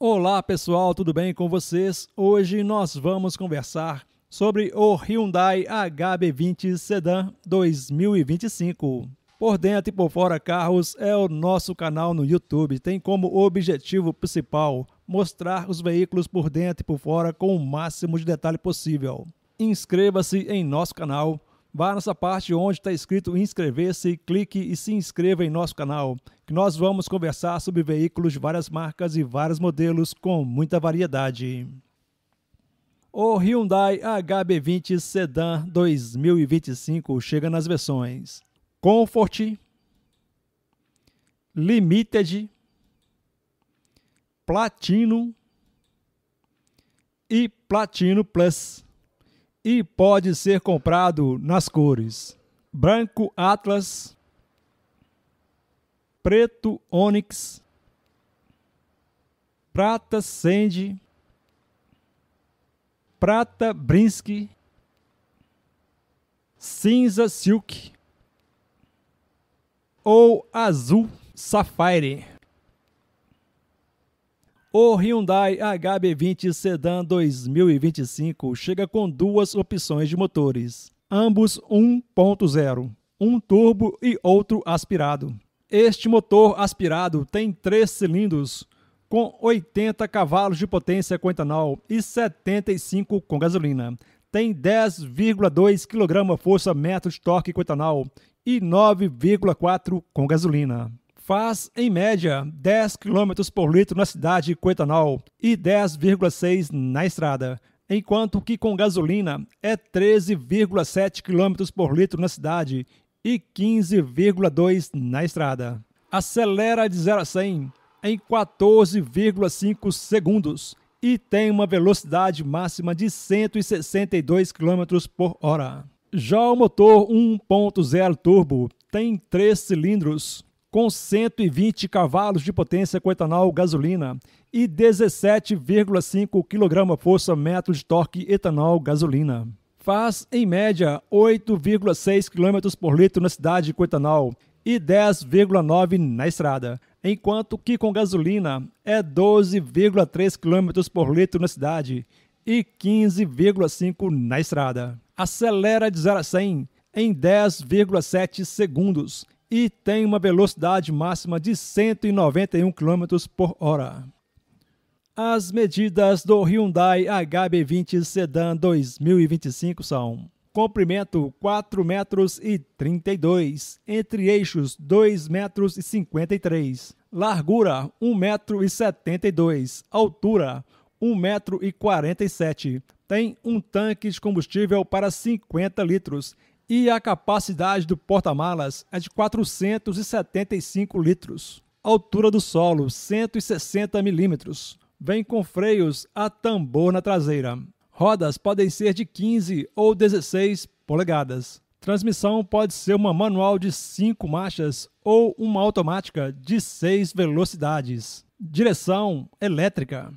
Olá pessoal, tudo bem com vocês? Hoje nós vamos conversar sobre o Hyundai HB20 Sedan 2025. Por dentro e por fora carros é o nosso canal no YouTube. Tem como objetivo principal mostrar os veículos por dentro e por fora com o máximo de detalhe possível. Inscreva-se em nosso canal Vá nessa parte onde está escrito inscrever-se, clique e se inscreva em nosso canal, que nós vamos conversar sobre veículos de várias marcas e vários modelos com muita variedade. O Hyundai HB20 Sedan 2025 chega nas versões Comfort, Limited, Platinum e Platino Plus e pode ser comprado nas cores branco Atlas, preto Onyx, prata Sandy, prata Brinsky, cinza Silk ou azul Sapphire. O Hyundai HB20 Sedan 2025 chega com duas opções de motores, ambos 1.0, um turbo e outro aspirado. Este motor aspirado tem três cilindros, com 80 cavalos de potência com etanol e 75 com gasolina. Tem 10,2 kg força-metro de torque com etanol e 9,4 com gasolina faz, em média, 10 km por litro na cidade com etanol e 10,6 na estrada, enquanto que com gasolina é 13,7 km por litro na cidade e 15,2 na estrada. Acelera de 0 a 100 em 14,5 segundos e tem uma velocidade máxima de 162 km por hora. Já o motor 1.0 turbo tem 3 cilindros com 120 cavalos de potência com etanol gasolina e 17,5 kgfm de torque etanol gasolina. Faz, em média, 8,6 km por litro na cidade com etanol e 10,9 na estrada, enquanto que com gasolina é 12,3 km por litro na cidade e 15,5 na estrada. Acelera de 0 a 100 em 10,7 segundos e tem uma velocidade máxima de 191 km por hora. As medidas do Hyundai HB20 Sedan 2025 são comprimento 4,32 metros e 32, entre eixos 2,53 metros e 53, largura 1,72 metro e 72, altura 1,47 metro e 47, tem um tanque de combustível para 50 litros e a capacidade do porta-malas é de 475 litros. Altura do solo 160 milímetros. Vem com freios a tambor na traseira. Rodas podem ser de 15 ou 16 polegadas. Transmissão pode ser uma manual de 5 marchas ou uma automática de 6 velocidades. Direção elétrica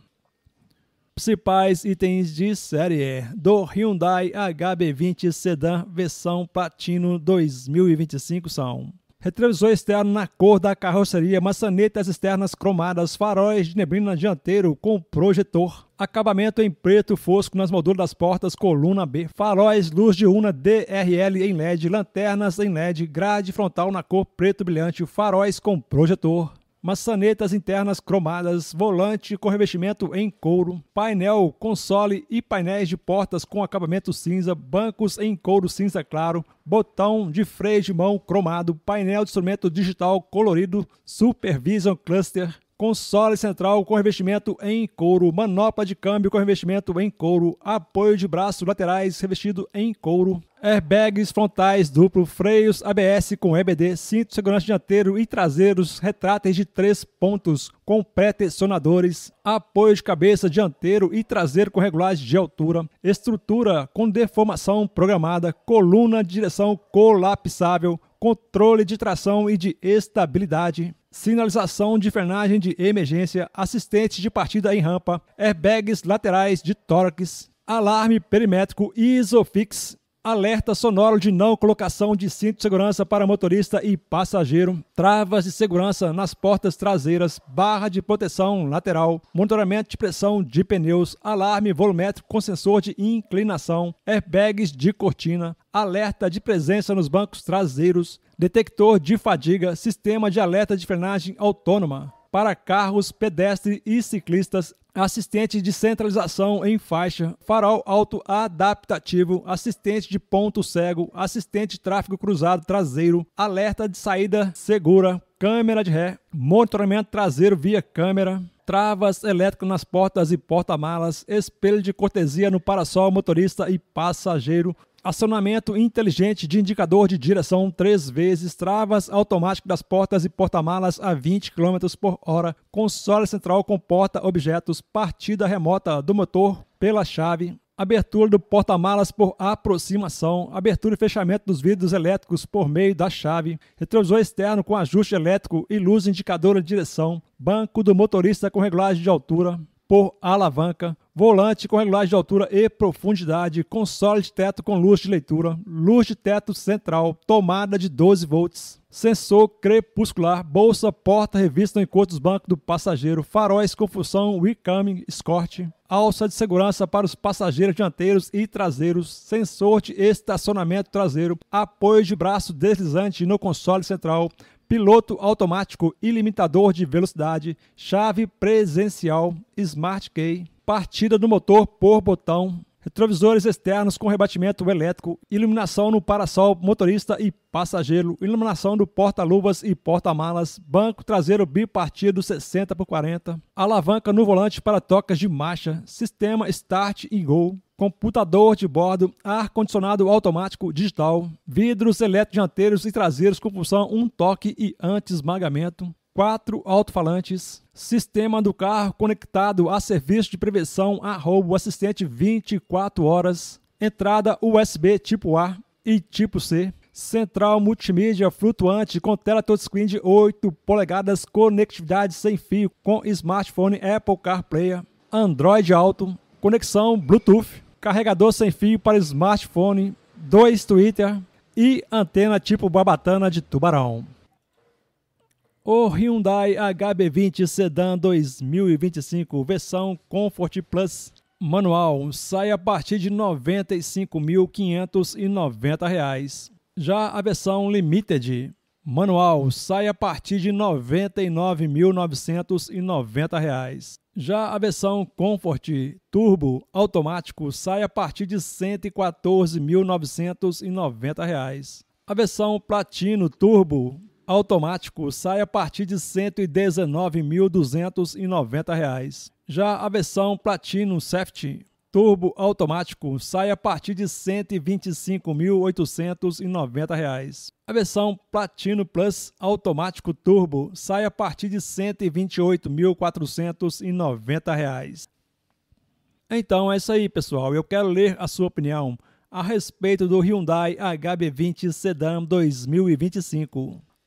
principais itens de série do Hyundai HB20 Sedan versão Platino 2025 são retrovisor externo na cor da carroceria, maçanetas externas cromadas, faróis de neblina dianteiro com projetor, acabamento em preto fosco nas molduras das portas, coluna B, faróis, luz diurna DRL em LED, lanternas em LED, grade frontal na cor preto brilhante, faróis com projetor maçanetas internas cromadas, volante com revestimento em couro, painel, console e painéis de portas com acabamento cinza, bancos em couro cinza claro, botão de freio de mão cromado, painel de instrumento digital colorido, Supervision Cluster, console central com revestimento em couro, manopla de câmbio com revestimento em couro, apoio de braços laterais revestido em couro, airbags frontais duplo, freios ABS com EBD, cinto de segurança dianteiro e traseiros, retráteis de três pontos com pré-tensionadores, apoio de cabeça dianteiro e traseiro com regulagem de altura, estrutura com deformação programada, coluna de direção colapsável, controle de tração e de estabilidade, sinalização de frenagem de emergência, assistente de partida em rampa, airbags laterais de tórax, alarme perimétrico ISOFIX, Alerta sonoro de não colocação de cinto de segurança para motorista e passageiro, travas de segurança nas portas traseiras, barra de proteção lateral, monitoramento de pressão de pneus, alarme volumétrico com sensor de inclinação, airbags de cortina, alerta de presença nos bancos traseiros, detector de fadiga, sistema de alerta de frenagem autônoma para carros, pedestres e ciclistas, assistente de centralização em faixa, farol alto adaptativo, assistente de ponto cego, assistente de tráfego cruzado traseiro, alerta de saída segura, câmera de ré, monitoramento traseiro via câmera, travas elétricas nas portas e porta-malas, espelho de cortesia no parasol motorista e passageiro, acionamento inteligente de indicador de direção três vezes, travas automáticas das portas e porta-malas a 20 km por hora, console central com porta-objetos, partida remota do motor pela chave, abertura do porta-malas por aproximação, abertura e fechamento dos vidros elétricos por meio da chave, retrovisor externo com ajuste elétrico e luz indicadora de direção, banco do motorista com regulagem de altura, por alavanca, volante com regulagem de altura e profundidade, console de teto com luz de leitura, luz de teto central, tomada de 12 volts, sensor crepuscular, bolsa, porta, revista no encontro dos bancos do passageiro, faróis com função Wicoming Escort, alça de segurança para os passageiros dianteiros e traseiros, sensor de estacionamento traseiro, apoio de braço deslizante no console central, piloto automático e limitador de velocidade, chave presencial, smart key, partida do motor por botão retrovisores externos com rebatimento elétrico, iluminação no parasol motorista e passageiro, iluminação do porta-luvas e porta-malas, banco traseiro bipartido 60 por 40, alavanca no volante para tocas de marcha, sistema start e go, computador de bordo, ar-condicionado automático digital, vidros elétricos dianteiros e traseiros com função um toque e anti-esmagamento, quatro alto-falantes, sistema do carro conectado a serviço de prevenção a roubo assistente 24 horas, entrada USB tipo A e tipo C, central multimídia flutuante com tela touchscreen de 8 polegadas, conectividade sem fio com smartphone Apple CarPlay, Android Auto, conexão Bluetooth, carregador sem fio para smartphone, dois Twitter e antena tipo babatana de tubarão. O Hyundai HB20 Sedan 2025 versão Comfort Plus manual sai a partir de R$ 95.590. Já a versão Limited manual sai a partir de R$ 99.990. Já a versão Comfort Turbo automático sai a partir de R$ 114.990. A versão Platino Turbo automático sai a partir de R$ 119.290. Já a versão Platinum Safety Turbo automático sai a partir de R$ 125.890. A versão Platino Plus automático turbo sai a partir de R$ 128.490. Então é isso aí, pessoal. Eu quero ler a sua opinião a respeito do Hyundai HB20 Sedan 2025.